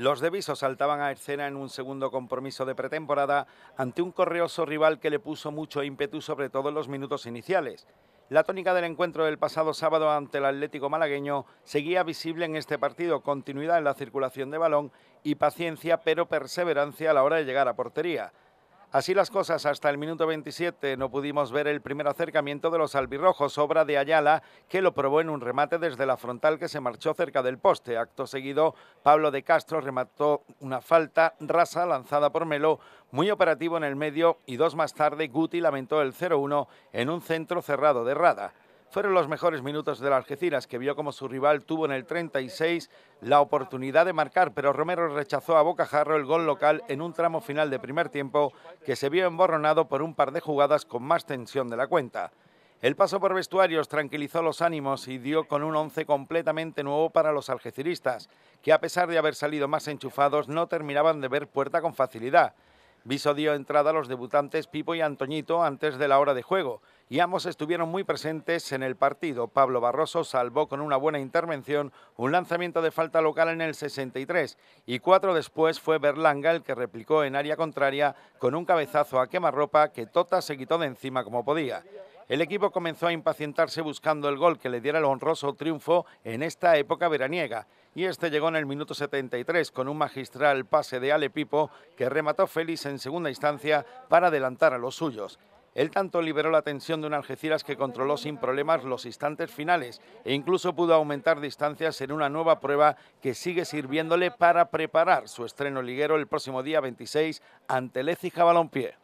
Los de saltaban a escena en un segundo compromiso de pretemporada ante un correoso rival que le puso mucho ímpetu, sobre todo en los minutos iniciales. La tónica del encuentro del pasado sábado ante el Atlético malagueño seguía visible en este partido, continuidad en la circulación de balón y paciencia, pero perseverancia a la hora de llegar a portería. Así las cosas, hasta el minuto 27 no pudimos ver el primer acercamiento de los albirrojos, obra de Ayala, que lo probó en un remate desde la frontal que se marchó cerca del poste. Acto seguido, Pablo de Castro remató una falta rasa lanzada por Melo, muy operativo en el medio, y dos más tarde, Guti lamentó el 0-1 en un centro cerrado de Rada fueron los mejores minutos de las Algeciras, que vio como su rival tuvo en el 36 la oportunidad de marcar, pero Romero rechazó a bocajarro el gol local en un tramo final de primer tiempo que se vio emborronado por un par de jugadas con más tensión de la cuenta. El paso por vestuarios tranquilizó los ánimos y dio con un once completamente nuevo para los algeciristas, que a pesar de haber salido más enchufados no terminaban de ver puerta con facilidad. Viso dio entrada a los debutantes Pipo y Antoñito antes de la hora de juego, y ambos estuvieron muy presentes en el partido. Pablo Barroso salvó con una buena intervención un lanzamiento de falta local en el 63 y cuatro después fue Berlanga el que replicó en área contraria con un cabezazo a quemarropa que Tota se quitó de encima como podía. El equipo comenzó a impacientarse buscando el gol que le diera el honroso triunfo en esta época veraniega. Y este llegó en el minuto 73 con un magistral pase de Ale Pipo que remató Félix en segunda instancia para adelantar a los suyos. Él tanto liberó la tensión de un Algeciras que controló sin problemas los instantes finales e incluso pudo aumentar distancias en una nueva prueba que sigue sirviéndole para preparar su estreno liguero el próximo día 26 ante Lecija Balompié.